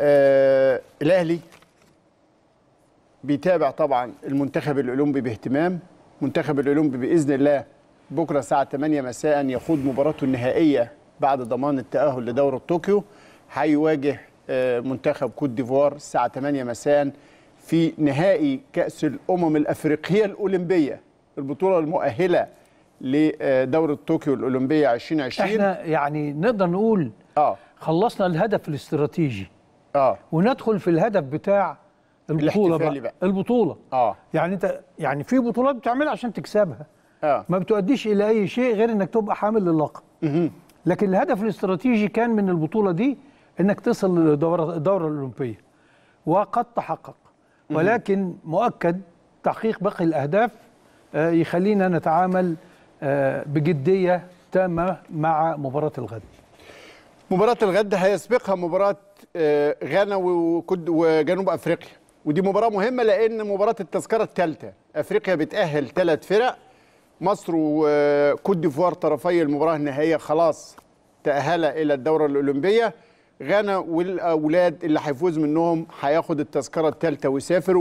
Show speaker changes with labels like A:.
A: آه الاهلي بيتابع طبعا المنتخب الاولمبي باهتمام منتخب الاولمبي باذن الله بكره الساعه 8 مساء يخوض مباراته النهائيه بعد ضمان التاهل لدوره طوكيو هيواجه آه منتخب كوت ديفوار الساعه 8 مساء في نهائي كاس الامم الافريقيه الاولمبيه البطوله المؤهله لدوره طوكيو الاولمبيه 2020 احنا
B: يعني نقدر نقول اه خلصنا الهدف الاستراتيجي اه وندخل في الهدف بتاع البطوله بقى. بقى. البطوله اه يعني انت يعني في بطولات بتعملها عشان تكسبها آه. ما بتؤديش الى اي شيء غير انك تبقى حامل للقب لكن الهدف الاستراتيجي كان من البطوله دي انك تصل للدوره الدوره الاولمبيه وقد تحقق
A: ولكن
B: مؤكد تحقيق باقي الاهداف آه، يخلينا نتعامل آه،
A: بجديه تامه مع مباراه الغد مباراة الغد هيسبقها مباراة آه، غانا وجنوب افريقيا ودي مباراة مهمة لأن مباراة التذكرة الثالثة افريقيا بتأهل ثلاث فرق مصر وكوت آه، ديفوار طرفي المباراة النهائية خلاص تأهل إلى الدورة الأولمبية غانا والأولاد اللي هيفوز منهم هياخد التذكرة الثالثة ويسافر